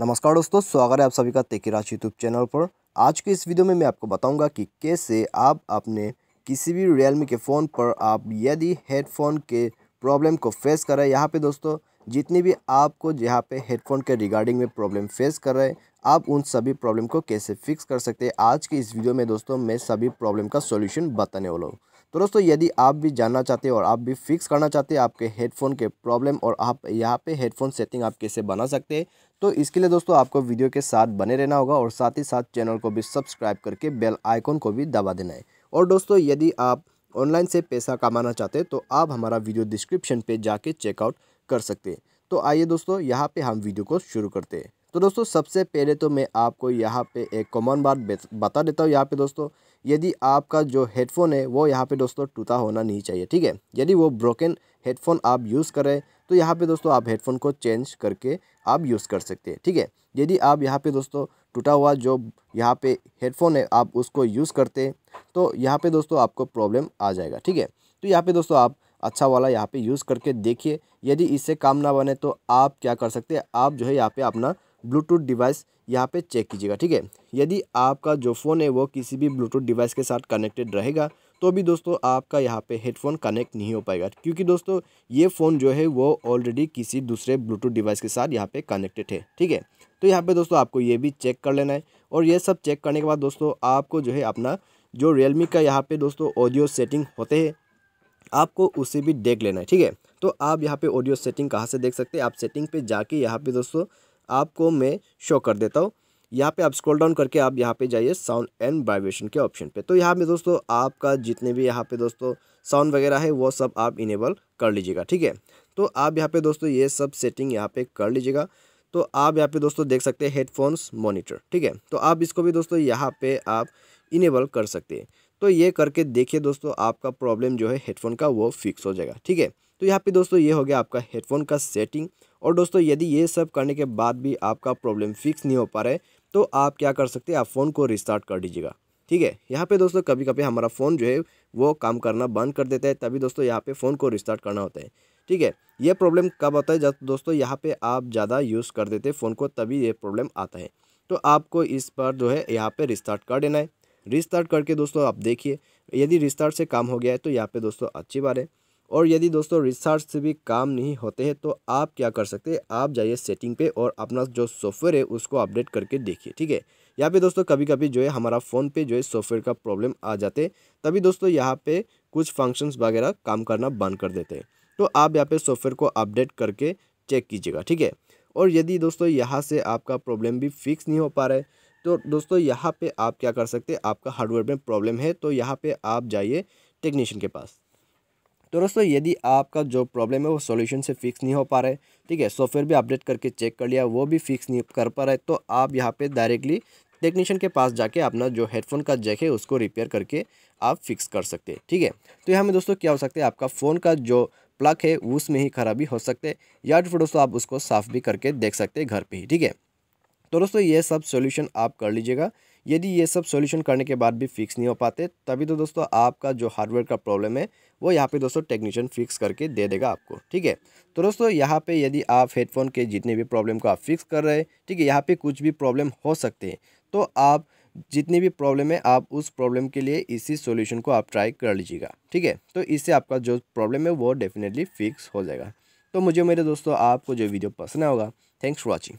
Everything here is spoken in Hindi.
नमस्कार दोस्तों स्वागत है आप सभी का तेकी राज यूट्यूब चैनल पर आज के इस वीडियो में मैं आपको बताऊंगा कि कैसे आप अपने किसी भी रियलमी के फ़ोन पर आप यदि हेडफोन के प्रॉब्लम को फेस कर रहे हैं यहाँ पे दोस्तों जितनी भी आपको यहाँ पे हेडफोन के रिगार्डिंग में प्रॉब्लम फेस कर रहे हैं आप उन सभी प्रॉब्लम को कैसे फिक्स कर सकते हैं आज के इस वीडियो में दोस्तों मैं सभी प्रॉब्लम का सोल्यूशन बताने वाला हूँ तो दोस्तों यदि आप भी जानना चाहते हैं और आप भी फिक्स करना चाहते हैं आपके हेडफोन के प्रॉब्लम और आप यहाँ पे हेडफोन सेटिंग आप कैसे बना सकते हैं तो इसके लिए दोस्तों आपको वीडियो के साथ बने रहना होगा और साथ ही साथ चैनल को भी सब्सक्राइब करके बेल आइकॉन को भी दबा देना है और दोस्तों यदि आप ऑनलाइन से पैसा कमाना चाहते हैं तो आप हमारा वीडियो डिस्क्रिप्शन पे जाके चेकआउट कर सकते हैं तो आइए दोस्तों यहाँ पे हम वीडियो को शुरू करते हैं तो दोस्तों सबसे पहले तो मैं आपको यहाँ पे एक कॉमन बात बता देता हूँ यहाँ पे दोस्तों यदि आपका जो हेडफोन है वो यहाँ पे दोस्तों टूटा होना नहीं चाहिए ठीक है यदि वो ब्रोकन हेडफोन आप यूज़ करें तो यहाँ पे दोस्तों आप हेडफोन को चेंज करके आप यूज़ कर सकते हैं ठीक है यदि आप यहाँ पे दोस्तों टूटा हुआ जो यहाँ पे हेडफोन है आप उसको यूज़ करते हैं तो यहाँ पे दोस्तों आपको प्रॉब्लम आ जाएगा ठीक है तो यहाँ पे दोस्तों आप अच्छा वाला यहाँ पे यूज़ करके देखिए यदि इससे काम ना बने तो आप क्या कर सकते हैं आप जो है यहाँ पर अपना ब्लूटूथ डिवाइस यहाँ पर चेक कीजिएगा ठीक है यदि आपका जो फ़ोन है वो किसी भी ब्लूटूथ डिवाइस के साथ कनेक्टेड रहेगा तो भी दोस्तों आपका यहाँ पे हेडफोन कनेक्ट नहीं हो पाएगा क्योंकि दोस्तों ये फ़ोन जो है वो ऑलरेडी किसी दूसरे ब्लूटूथ डिवाइस के साथ यहाँ पे कनेक्टेड है ठीक है तो यहाँ पे दोस्तों आपको ये भी चेक कर लेना है और ये सब चेक करने के बाद दोस्तों आपको जो है अपना जो रियलमी का यहाँ पर दोस्तों ऑडियो सेटिंग होते हैं आपको उसे भी देख लेना है ठीक है तो आप यहाँ पर ऑडियो सेटिंग कहाँ से देख सकते हैं आप सेटिंग पर जाके यहाँ पर दोस्तों आपको मैं शो कर देता हूँ यहाँ पे आप स्क्रॉल डाउन करके आप यहाँ पे जाइए साउंड एंड वाइब्रेशन के ऑप्शन पे तो यहाँ पे दोस्तों आपका जितने भी यहाँ पे दोस्तों साउंड वगैरह है वो सब आप इनेबल कर लीजिएगा ठीक है तो आप यहाँ पे दोस्तों ये सब सेटिंग यहाँ पे कर लीजिएगा तो आप यहाँ पे दोस्तों देख सकते हैं हेडफोन्स मोनिटर ठीक है तो आप इसको भी दोस्तों यहाँ पे आप इनेबल कर सकते हैं तो ये करके देखिए दोस्तों आपका प्रॉब्लम जो है हेडफोन का वो फिक्स हो जाएगा ठीक है तो यहाँ पर दोस्तों ये हो गया आपका हेडफोन का सेटिंग और दोस्तों यदि ये सब करने के बाद भी आपका प्रॉब्लम फिक्स नहीं हो पा रहा है तो आप क्या कर सकते हैं आप फ़ोन को रिस्टार्ट कर दीजिएगा ठीक है यहाँ पे दोस्तों कभी कभी हमारा फ़ोन जो है वो काम करना बंद कर देता है तभी दोस्तों यहाँ पे फ़ोन को रिस्टार्ट करना होता है ठीक है ये प्रॉब्लम कब आता है जब दोस्तों यहाँ पे आप ज़्यादा यूज़ कर देते हैं फ़ोन को तभी ये प्रॉब्लम आता है तो आपको इस पर जो है यहाँ पर रिस्टार्ट कर देना है रिस्टार्ट करके दोस्तों आप देखिए यदि रिस्टार्ट से काम हो गया है तो यहाँ पर दोस्तों अच्छी बात है और यदि दोस्तों रिसार्ज से भी काम नहीं होते हैं तो आप क्या कर सकते हैं आप जाइए सेटिंग पे और अपना जो सॉफ्टवेयर है उसको अपडेट करके देखिए ठीक है यहाँ पे दोस्तों कभी कभी जो है हमारा फ़ोन पे जो है सॉफ्टवेयर का प्रॉब्लम आ जाते तभी दोस्तों यहाँ पे कुछ फंक्शंस वगैरह काम करना बंद कर देते हैं तो आप यहाँ पर सॉफ्टवेयर को अपडेट करके चेक कीजिएगा ठीक है और यदि दोस्तों यहाँ से आपका प्रॉब्लम भी फिक्स नहीं हो पा रहा है तो दोस्तों यहाँ पर आप क्या कर सकते आपका हार्डवेयर में प्रॉब्लम है तो यहाँ पर आप जाइए टेक्नीशियन के पास तो दोस्तों यदि आपका जो प्रॉब्लम है वो सॉल्यूशन से फिक्स नहीं हो पा रहा है ठीक है सॉफ्टवेयर भी अपडेट करके चेक कर लिया वो भी फिक्स नहीं कर पा रहा है तो आप यहाँ पे डायरेक्टली टेक्नीशियन के पास जाके अपना जो हेडफोन का जैक है उसको रिपेयर करके आप फिक्स कर सकते हैं ठीक है तो यहाँ में दोस्तों क्या हो सकता है आपका फ़ोन का जो प्लग है उसमें ही खराबी हो सकते है या फिर दोस्तों आप उसको साफ़ भी करके देख सकते हैं घर पर ही ठीक है तो दोस्तों ये सब सोल्यूशन आप कर लीजिएगा यदि ये सब सॉल्यूशन करने के बाद भी फिक्स नहीं हो पाते तभी तो दोस्तों आपका जो हार्डवेयर का प्रॉब्लम है वो यहाँ पे दोस्तों टेक्नीशियन फिक्स करके दे देगा आपको ठीक है तो दोस्तों यहाँ पे यदि आप हेडफोन के जितने भी प्रॉब्लम को आप फिक्स कर रहे हैं ठीक है यहाँ पे कुछ भी प्रॉब्लम हो सकते हैं तो आप जितनी भी प्रॉब्लम है आप उस प्रॉब्लम के लिए इसी सोल्यूशन को आप ट्राई कर लीजिएगा ठीक है तो इससे आपका जो प्रॉब्लम है वो डेफिनेटली फिक्स हो जाएगा तो मुझे मेरे दोस्तों आपको जो वीडियो पसंद आएगा थैंक्स फॉर वॉचिंग